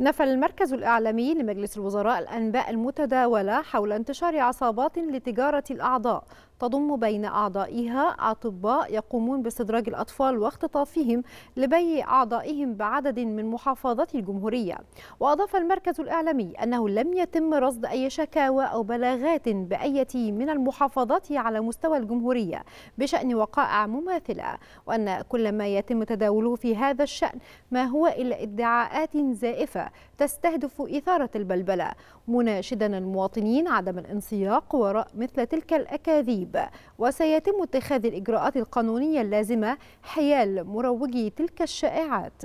نفى المركز الإعلامي لمجلس الوزراء الأنباء المتداولة حول انتشار عصابات لتجارة الأعضاء تضم بين أعضائها أطباء يقومون باستدراج الأطفال واختطافهم لبي أعضائهم بعدد من محافظات الجمهورية وأضاف المركز الإعلامي أنه لم يتم رصد أي شكاوى أو بلاغات بأية من المحافظات على مستوى الجمهورية بشأن وقائع مماثلة وأن كل ما يتم تداوله في هذا الشأن ما هو إلا ادعاءات زائفة تستهدف إثارة البلبلة مناشدا المواطنين عدم الانسياق وراء مثل تلك الأكاذيب التدريب وسيتم اتخاذ الإجراءات القانونية اللازمة حيال مروجي تلك الشائعات